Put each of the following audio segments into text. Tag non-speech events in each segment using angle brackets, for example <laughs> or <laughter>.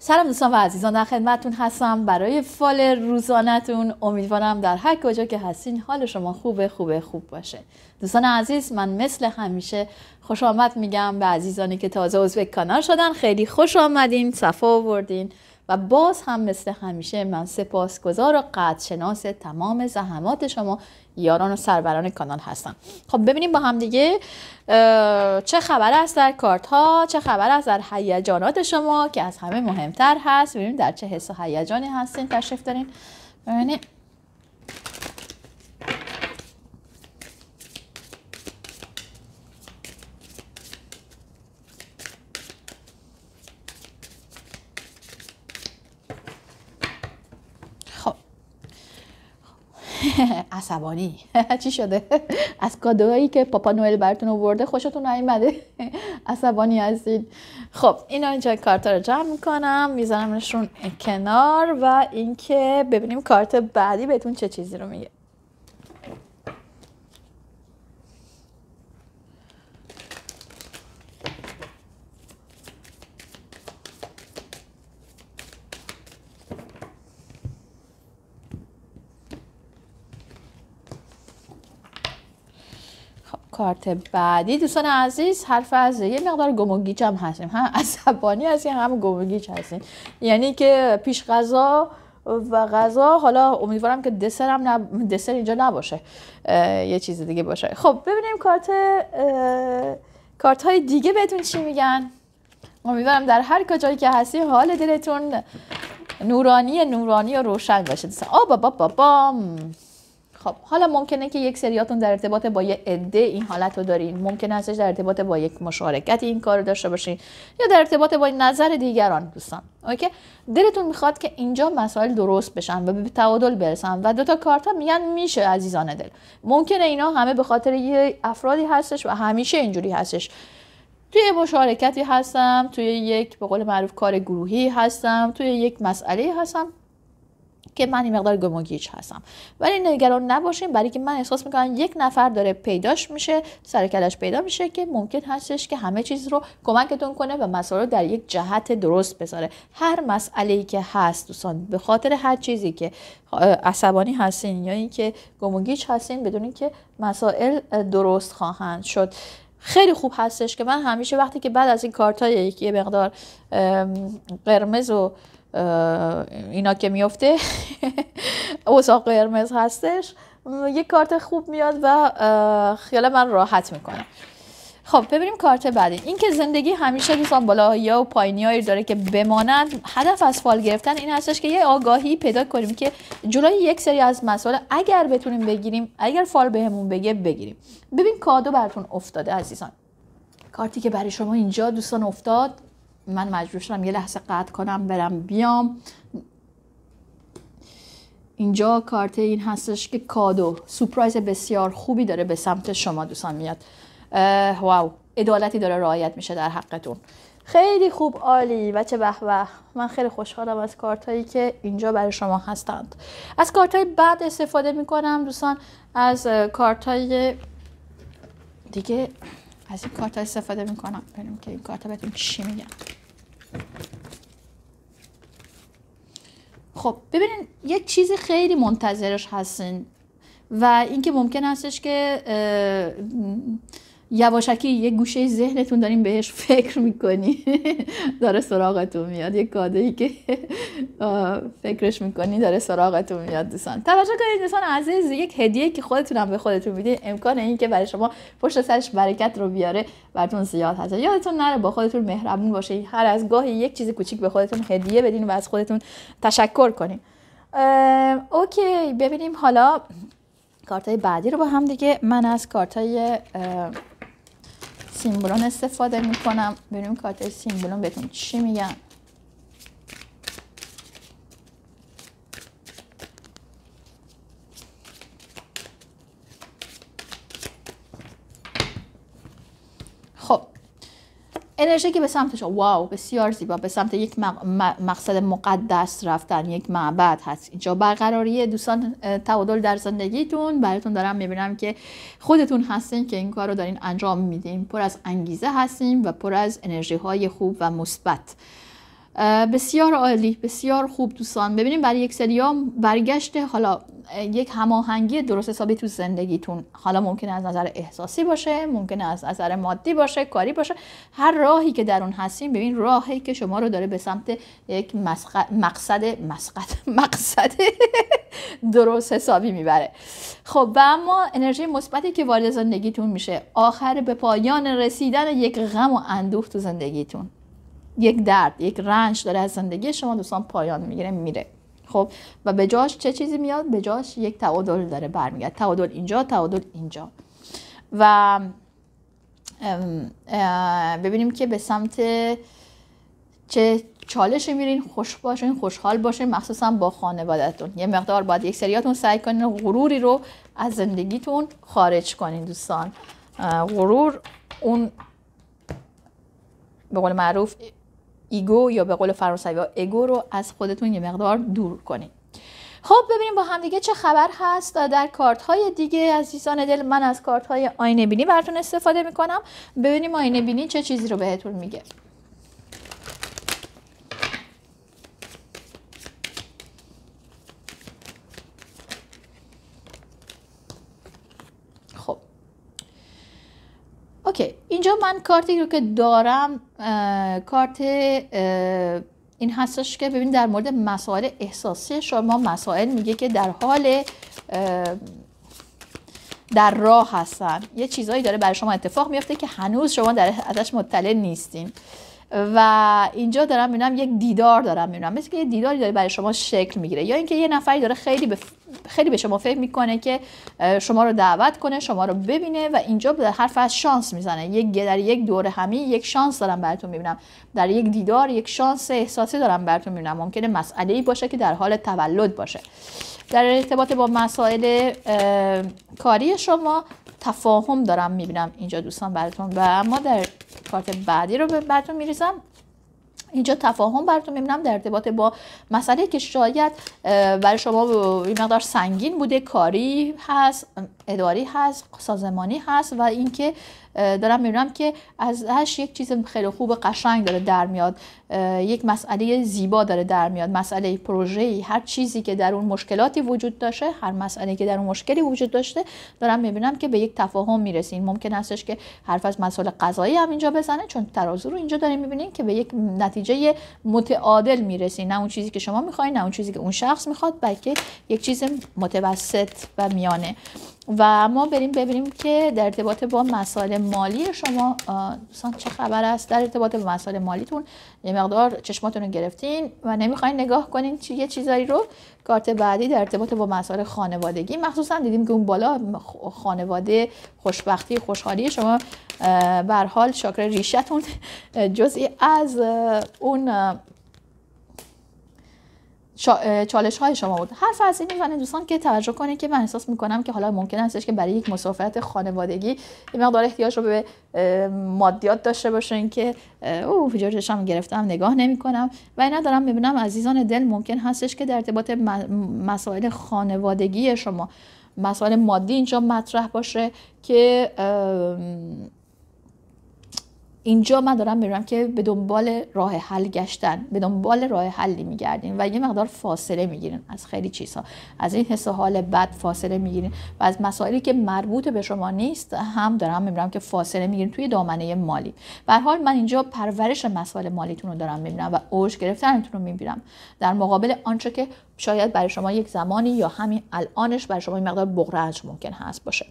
سلام دوستان و عزیزان در خدمتتون هستم برای فال روزانهتون امیدوارم در هر کجا که هستین حال شما خوبه خوبه خوب باشه دوستان عزیز من مثل همیشه خوش آمد میگم به عزیزانی که تازه عضو کانال شدن خیلی خوش آمدین صفا آوردین و باز هم مثل همیشه من سپاسگزار و قدرشناس تمام زحمات شما یاران و سربران کانال هستم خب ببینیم با هم دیگه چه خبر است در کارت ها چه خبر است در هیجانات شما که از همه مهمتر هست ببینیم در چه حس و هیجانی هستین تشریف دارین ببینیم عصبانی <laughs> چی شده از کادوهایی که پاپا نوئل براتون آورده خوشتون نیومده <laughs> عصبانی هستید خب اینا اینجا کارت رو جمع میکنم میزنمشون کنار و اینکه ببینیم کارت بعدی بهتون چه چیزی رو میگه کارت بعدی دوستان عزیز حرف از یه مقدار گموگیج هم هستیم هم عصبانی هستیم هم گموگیج هستیم یعنی که پیش غذا و غذا حالا امیدوارم که دسر دسر اینجا نباشه یه چیز دیگه باشه خب ببینیم کارت کارت های دیگه بهتون چی میگن امیدوارم در هر کجایی که هستی حال دلتون نورانی نورانی و روشن باشه آ بابا خب حالا ممکنه که یک سریاتون در ارتباط با یه عده این حالت رو دارین ممکن هستش در ارتباط با یک مشارکت این کار رو داشته باشین یا در ارتباط با نظر دیگران دوستان اوکی دلتون میخواد که اینجا مسائل درست بشن و به تعادل برسن و دوتا کارتا کارتا میگن میشه عزیزان دل ممکنه اینا همه به خاطر یه افرادی هستش و همیشه اینجوری هستش توی مشارکتی هستم توی یک به قول معروف کار گروهی هستم توی یک مسئله هستم که من این مقدار گموگیج هستم ولی نگران نباشین برای که من احساس میکنم یک نفر داره پیداش میشه سر پیدا میشه که ممکن هستش که همه چیز رو کمکتون کنه و مسائل در یک جهت درست بذاره هر مسئله ای که هست دوستان به خاطر هر چیزی که عصبانی هستین یا اینکه گموگیج هستین بدونین که مسائل درست خواهند شد خیلی خوب هستش که من همیشه وقتی که بعد از این کارت های یکی مقدار قرمز و اینا که میفته <laughs> اوساق قرمز هستش یه کارت خوب میاد و خیال من راحت میکنه خب ببینیم کارت بعدی اینکه زندگی همیشه دوستان یا و هایی داره که بمانند هدف از فال گرفتن این هستش که یه آگاهی پیدا کنیم که جلوی یک سری از مسائل اگر بتونیم بگیریم اگر فال بهمون بگه بگیریم ببین کادو براتون افتاده عزیزان کارتی که برای شما اینجا دوستان افتاد من مجبور شدم یه لحظه قطع کنم برم بیام اینجا کارت این هستش که کادو سپرایز بسیار خوبی داره به سمت شما دوستان میاد واو ادالتی داره رعایت میشه در حقتون خیلی خوب عالی و چه به من خیلی خوشحالم از کارت هایی که اینجا برای شما هستند از کارت های بعد استفاده میکنم دوستان از کارت های دیگه از این کارت استفاده میکنم ببینیم که این کارت بهتون چی خب ببینین یک چیزی خیلی منتظرش هستین و اینکه ممکن هستش که یواشکی یه گوشه ذهنتون داریم بهش فکر میکنی <laughs> داره سراغتون میاد یه کاده ای که <laughs> فکرش میکنی داره سراغتون میاد دوستان توجه کنید دوستان عزیز یک هدیه که خودتونم به خودتون میدین امکان این که برای شما پشت سرش برکت رو بیاره براتون زیاد هست یادتون نره با خودتون مهربون باشه هر از گاهی یک چیز کوچیک به خودتون هدیه بدین و از خودتون تشکر کنین اوکی ببینیم حالا کارتای بعدی رو با هم دیگه من از کارتای سیمبلون استفاده میکنم بریم کارت سیمبلون بهتون چی میگن انرژی که به سمتش واو بسیار زیبا به سمت یک مقصد مقدس رفتن یک معبد هست اینجا برقراری دوستان تعادل در زندگیتون براتون دارم میبینم که خودتون هستین که این کار رو دارین انجام میدین پر از انگیزه هستیم و پر از انرژی های خوب و مثبت بسیار عالی بسیار خوب دوستان ببینیم برای یک سریام برگشت حالا یک هماهنگی درست حسابی تو زندگیتون حالا ممکنه از نظر احساسی باشه ممکنه از نظر مادی باشه کاری باشه هر راهی که در اون هستیم ببین راهی که شما رو داره به سمت یک مقصد مسقط مقصد <laughs> درست حسابی میبره خب و اما انرژی مثبتی که وارد زندگیتون میشه آخر به پایان رسیدن یک غم و اندوه تو زندگیتون یک درد یک رنج داره از زندگی شما دوستان پایان میگیره میره خب و به جاش چه چیزی میاد به جاش یک تعادل داره برمیگرد تعادل اینجا تعادل اینجا و ببینیم که به سمت چه چالش میرین خوش باشین خوشحال باشین مخصوصا با خانوادهتون یه مقدار باید یک سریاتون سعی کنین غروری رو از زندگیتون خارج کنین دوستان غرور اون به قول معروف ایگو یا به قول فرانسوی ایگو رو از خودتون یه مقدار دور کنید خب ببینیم با همدیگه چه خبر هست در کارت های دیگه عزیزان دل من از کارت های آینه بینی براتون استفاده میکنم ببینیم آینه بینی چه چیزی رو بهتون میگه من کارتی رو که دارم کارت این هستش که ببین در مورد مسائل احساسی شما مسائل میگه که در حال در راه هستن یه چیزایی داره برای شما اتفاق میفته که هنوز شما در ازش مطلع نیستین و اینجا دارم میبینم یک دیدار دارم میبینم مثل که یه دیداری داره برای شما شکل میگیره یا اینکه یه نفری داره خیلی به خیلی به شما فکر میکنه که شما رو دعوت کنه شما رو ببینه و اینجا به حرف از شانس میزنه یک در یک دور همی یک شانس دارم براتون میبینم در یک دیدار یک شانس احساسی دارم براتون میبینم ممکنه مسئله ای باشه که در حال تولد باشه در ارتباط با مسائل کاری شما تفاهم دارم میبینم اینجا دوستان براتون و اما در کارت بعدی رو براتون میریزم اینجا تفاهم براتون میبینم در ارتباط با مسئله که شاید برای شما این مقدار سنگین بوده کاری هست اداری هست سازمانی هست و اینکه دارم میبینم که از هش یک چیز خیلی خوب قشنگ داره در میاد یک مسئله زیبا داره در میاد مسئله پروژه هر چیزی که در اون مشکلاتی وجود داشته هر مسئله که در اون مشکلی وجود داشته دارم میبینم که به یک تفاهم میرسین ممکن هستش که حرف از مسئله قضایی هم اینجا بزنه چون ترازو رو اینجا داریم میبینین که به یک نتیجه متعادل میرسین نه اون چیزی که شما میخواین نه اون چیزی که اون شخص میخواد بلکه یک چیز متوسط و میانه و ما بریم ببینیم که در ارتباط با مسائل مالی شما دوستان چه خبر است در ارتباط با مسائل مالیتون یه مقدار چشماتون رو گرفتین و نمیخواین نگاه کنین چی یه چیزایی رو کارت بعدی در ارتباط با مسائل خانوادگی مخصوصا دیدیم که اون بالا خانواده خوشبختی خوشحالی شما به حال شاکر ریشتون جزئی از اون چالش های شما بود حرف از این میزنه دوستان که توجه کنه که من احساس میکنم که حالا ممکن هستش که برای یک مسافرت خانوادگی یه مقدار احتیاج رو به مادیات داشته باشین که او ویدیو هم گرفتم نگاه نمیکنم و اینا دارم میبینم عزیزان دل ممکن هستش که در ارتباط مسائل خانوادگی شما مسائل مادی اینجا مطرح باشه که اینجا من دارم میرم که به دنبال راه حل گشتن به دنبال راه حلی میگردین و یه مقدار فاصله میگیرین از خیلی چیزها از این حس حال بد فاصله میگیرین و از مسائلی که مربوط به شما نیست هم دارم میبینم که فاصله میگیرین توی دامنه مالی به حال من اینجا پرورش مسائل مالیتون رو دارم میبینم و اوج گرفتنتون رو میبینم در مقابل آنچه که شاید برای شما یک زمانی یا همین الانش برای شما این مقدار بغرنج ممکن هست باشه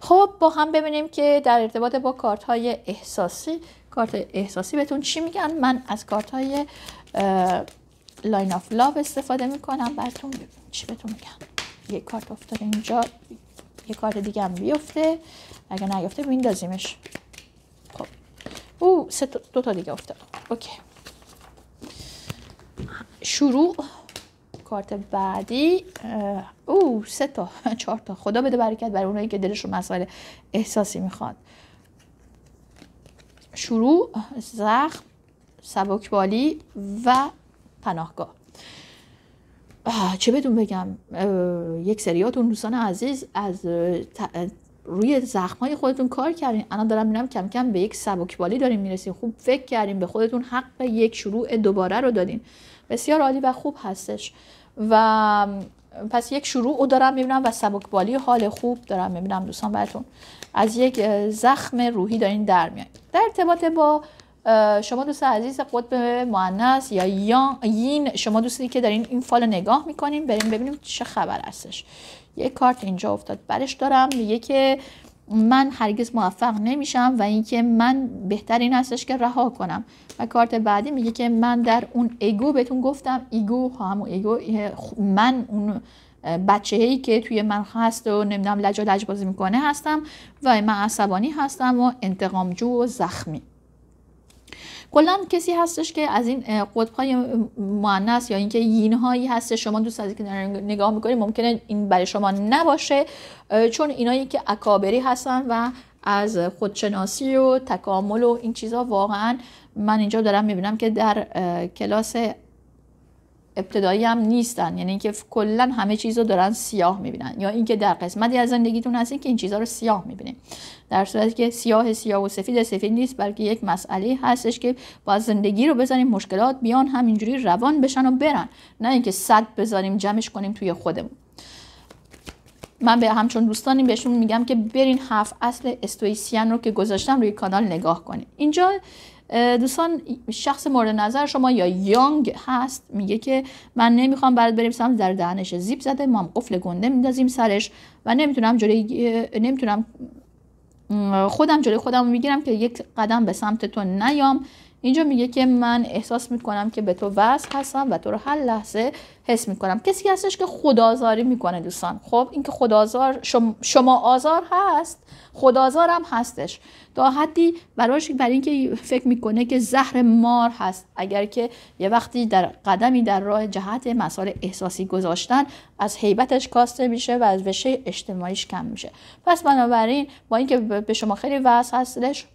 خب با هم ببینیم که در ارتباط با کارت های احساسی کارت احساسی بهتون چی میگن من از کارت های لاین آف لاو استفاده میکنم براتون چی بهتون میگن یک کارت افتاده اینجا یک کارت دیگه هم بیفته اگر نیفته میندازیمش خب او سه دو تا دیگه افتاد اوکی شروع کارت بعدی او سه تا <laughs> چهار تا خدا بده برکت برای اونایی که دلشون مسائل احساسی میخواد شروع زخم سبکبالی و پناهگاه چه بدون بگم یک سریاتون دوستان عزیز از روی زخم های خودتون کار کردین الان دارم میرم کم کم به یک سبکبالی داریم میرسیم خوب فکر کردیم به خودتون حق یک شروع دوباره رو دادین بسیار عالی و خوب هستش و پس یک شروع او دارم میبینم و سبکبالی حال خوب دارم میبینم دوستان براتون از یک زخم روحی دارین در در ارتباط با شما دوست عزیز قطب معنیس یا یین شما دوستی که دارین این فال نگاه میکنین بریم ببینیم چه خبر هستش یک کارت اینجا افتاد برش دارم میگه که من هرگز موفق نمیشم و اینکه من بهتر این هستش که رها کنم و کارت بعدی میگه که من در اون ایگو بهتون گفتم ایگو همون ایگو من اون بچه که توی من هست و نمیدونم لجا لج بازی میکنه هستم و من عصبانی هستم و انتقامجو و زخمی کلا کسی هستش که از این قطبهای معنس یا اینکه یین هایی هست شما دوست از که نگاه میکنید ممکنه این برای شما نباشه چون اینایی که اکابری هستن و از خودشناسی و تکامل و این چیزها واقعا من اینجا دارم میبینم که در کلاس ابتدایی هم نیستن یعنی اینکه کلا همه چیز رو دارن سیاه میبینن یا اینکه در قسمتی از زندگیتون هستین که این چیزها رو سیاه میبینین در صورتی که سیاه سیاه و سفید سفید نیست بلکه یک مسئله هستش که با زندگی رو بزنیم مشکلات بیان همینجوری روان بشن و برن نه اینکه صد بذاریم جمعش کنیم توی خودمون من به همچون دوستانی بهشون میگم که برین هفت اصل استویسیان رو که گذاشتم روی کانال نگاه کنید اینجا دوستان شخص مورد نظر شما یا یانگ هست میگه که من نمیخوام برات بریم در دهنش زیپ زده ما هم قفل گنده میندازیم سرش و نمیتونم جلوی نمیتونم خودم جلوی خودم میگیرم که یک قدم به سمت تو نیام اینجا میگه که من احساس میکنم که به تو وصل هستم و تو رو هر لحظه حس میکنم کسی هستش که خدازاری میکنه دوستان خب این که خدازار شما, آزار هست خدازارم هستش تا حدی براش برای اینکه فکر میکنه که زهر مار هست اگر که یه وقتی در قدمی در راه جهت مسائل احساسی گذاشتن از حیبتش کاسته میشه و از وشه اجتماعیش کم میشه پس بنابراین با اینکه به شما خیلی وصل هستش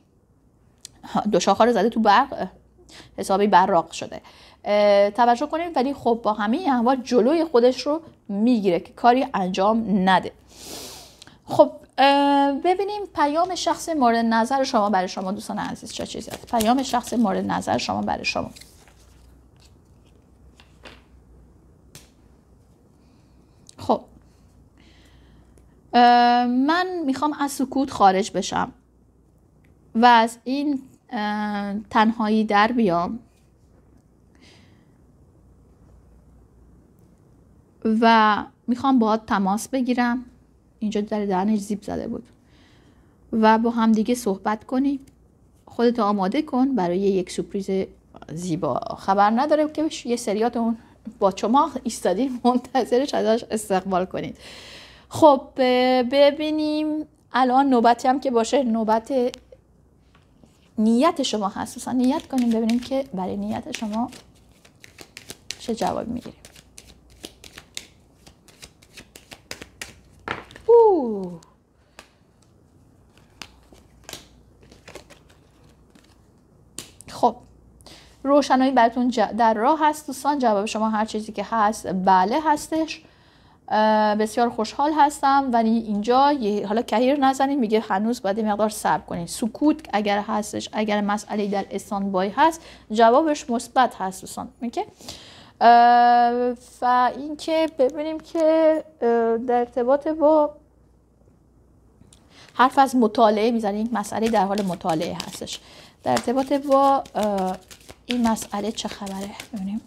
دو شاخه رو زده تو برق حسابی براق شده توجه کنید ولی خب با همه احوال جلوی خودش رو میگیره که کاری انجام نده خب ببینیم پیام شخص مورد نظر شما برای شما دوستان عزیز چه چیزی هست پیام شخص مورد نظر شما برای شما خب من میخوام از سکوت خارج بشم و از این تنهایی در بیام و میخوام با تماس بگیرم اینجا در درنش زیب زده بود و با همدیگه صحبت کنیم خودت آماده کن برای یک سپریز زیبا خبر نداره که یه سریات اون با شما ایستادی منتظرش ازش استقبال کنید خب ببینیم الان نوبتی هم که باشه نوبت نیت شما خصوصا نیت کنیم ببینیم که برای نیت شما چه جواب میگیریم خب روشنایی براتون در راه هست دوستان جواب شما هر چیزی که هست بله هستش بسیار خوشحال هستم ولی اینجا حالا کهیر نزنید میگه هنوز باید مقدار صبر کنید سکوت اگر هستش اگر مسئله در استانبای هست جوابش مثبت هست دوستان میگه و اینکه ببینیم که در ارتباط با حرف از مطالعه میزنه این مسئله در حال مطالعه هستش در ارتباط با این مسئله چه خبره ببینیم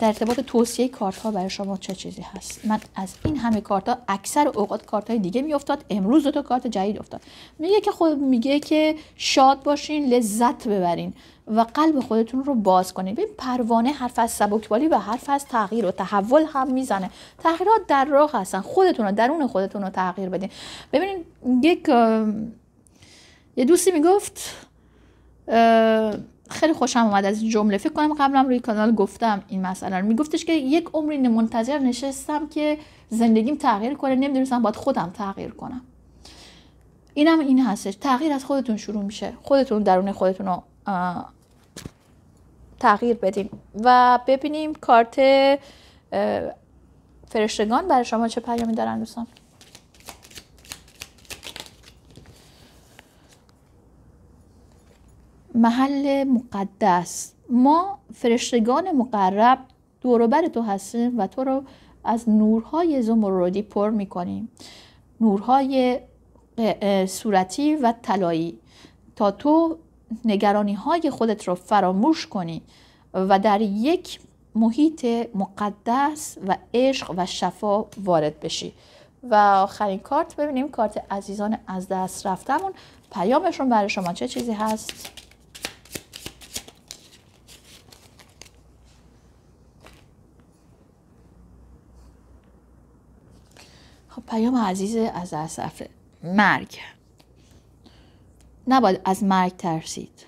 در ارتباط توصیه کارت ها برای شما چه چیزی هست من از این همه کارت اکثر اوقات کارت دیگه میافتاد امروز دو تا کارت جدید افتاد میگه که خود میگه که شاد باشین لذت ببرین و قلب خودتون رو باز کنید ببین پروانه حرف از سبکبالی و حرف از تغییر و تحول هم میزنه تغییرات در راه هستن خودتون رو درون خودتون رو تغییر بدین ببینین یک یه دوستی میگفت خیلی خوشم اومد از این جمله فکر کنم قبلا روی کانال گفتم این مسئله رو میگفتش که یک عمری منتظر نشستم که زندگیم تغییر کنه نمیدونستم باید خودم تغییر کنم اینم این هستش تغییر از خودتون شروع میشه خودتون درون خودتون رو تغییر بدیم و ببینیم کارت فرشتگان برای شما چه پیامی دارن دوستان محل مقدس ما فرشتگان مقرب دوروبر تو هستیم و تو رو از نورهای زمردی پر میکنیم نورهای صورتی و طلایی تا تو نگرانی های خودت رو فراموش کنی و در یک محیط مقدس و عشق و شفا وارد بشی و آخرین کارت ببینیم کارت عزیزان از دست رفتمون پیامشون برای شما چه چیزی هست؟ پیام عزیز از اصفه مرگ نباید از مرگ ترسید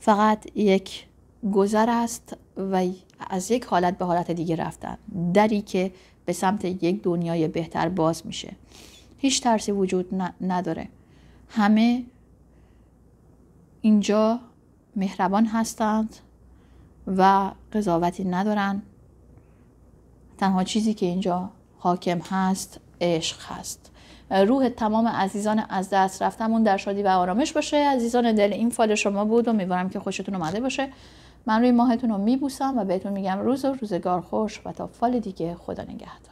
فقط یک گذر است و از یک حالت به حالت دیگه رفتن دری که به سمت یک دنیای بهتر باز میشه هیچ ترسی وجود نداره همه اینجا مهربان هستند و قضاوتی ندارن تنها چیزی که اینجا حاکم هست عشق هست روح تمام عزیزان از دست رفتمون در شادی و آرامش باشه عزیزان دل این فال شما بود و میوارم که خوشتون اومده باشه من روی ماهتون رو میبوسم و بهتون میگم روز و روزگار خوش و تا فال دیگه خدا نگهدار